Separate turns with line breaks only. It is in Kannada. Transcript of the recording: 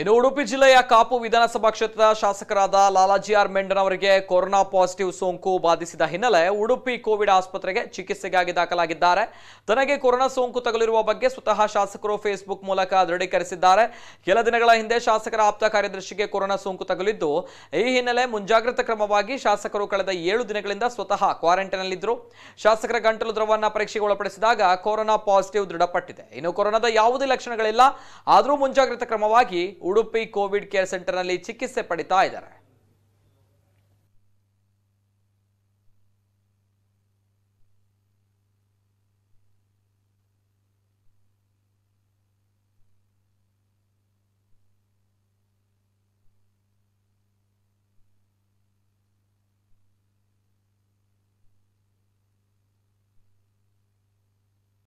ಇನ್ನು ಉಡುಪಿ ಜಿಲ್ಲೆಯ ಕಾಪು ವಿಧಾನಸಭಾ ಕ್ಷೇತ್ರದ ಶಾಸಕರಾದ ಲಾಲಾಜಿ ಆರ್ ಮೆಂಡನ್ ಅವರಿಗೆ ಕೊರೋನಾ ಪಾಸಿಟಿವ್ ಸೋಂಕು ಬಾಧಿಸಿದ ಹಿನ್ನೆಲೆ ಉಡುಪಿ ಕೋವಿಡ್ ಆಸ್ಪತ್ರೆಗೆ ಚಿಕಿತ್ಸೆಗಾಗಿ ದಾಖಲಾಗಿದ್ದಾರೆ ತನಗೆ ಕೊರೋನಾ ಸೋಂಕು ತಗುಲಿರುವ ಬಗ್ಗೆ ಸ್ವತಃ ಶಾಸಕರು ಫೇಸ್ಬುಕ್ ಮೂಲಕ ದೃಢೀಕರಿಸಿದ್ದಾರೆ ಕೆಲ ದಿನಗಳ ಹಿಂದೆ ಶಾಸಕರ ಆಪ್ತ ಕಾರ್ಯದರ್ಶಿಗೆ ಕೊರೋನಾ ಸೋಂಕು ತಗುಲಿದ್ದು ಈ ಹಿನ್ನೆಲೆ ಮುಂಜಾಗ್ರತಾ ಕ್ರಮವಾಗಿ ಶಾಸಕರು ಕಳೆದ ಏಳು ದಿನಗಳಿಂದ ಸ್ವತಃ ಕ್ವಾರಂಟೈನ್ನಲ್ಲಿದ್ದರು ಶಾಸಕರ ಗಂಟಲು ದ್ರವವನ್ನು ಪರೀಕ್ಷೆಗೆ ಒಳಪಡಿಸಿದಾಗ ಕೊರೋನಾ ಪಾಸಿಟಿವ್ ದೃಢಪಟ್ಟಿದೆ ಇನ್ನು ಕೊರೋನಾದ ಯಾವುದೇ ಲಕ್ಷಣಗಳಿಲ್ಲ ಆದರೂ ಮುಂಜಾಗ್ರತಾ ಕ್ರಮವಾಗಿ ಉಡುಪಿ ಕೋವಿಡ್ ಕೇರ್ ಸೆಂಟರ್ನಲ್ಲಿ ಚಿಕಿತ್ಸೆ ಪಡಿತಾ ಇದ್ದಾರೆ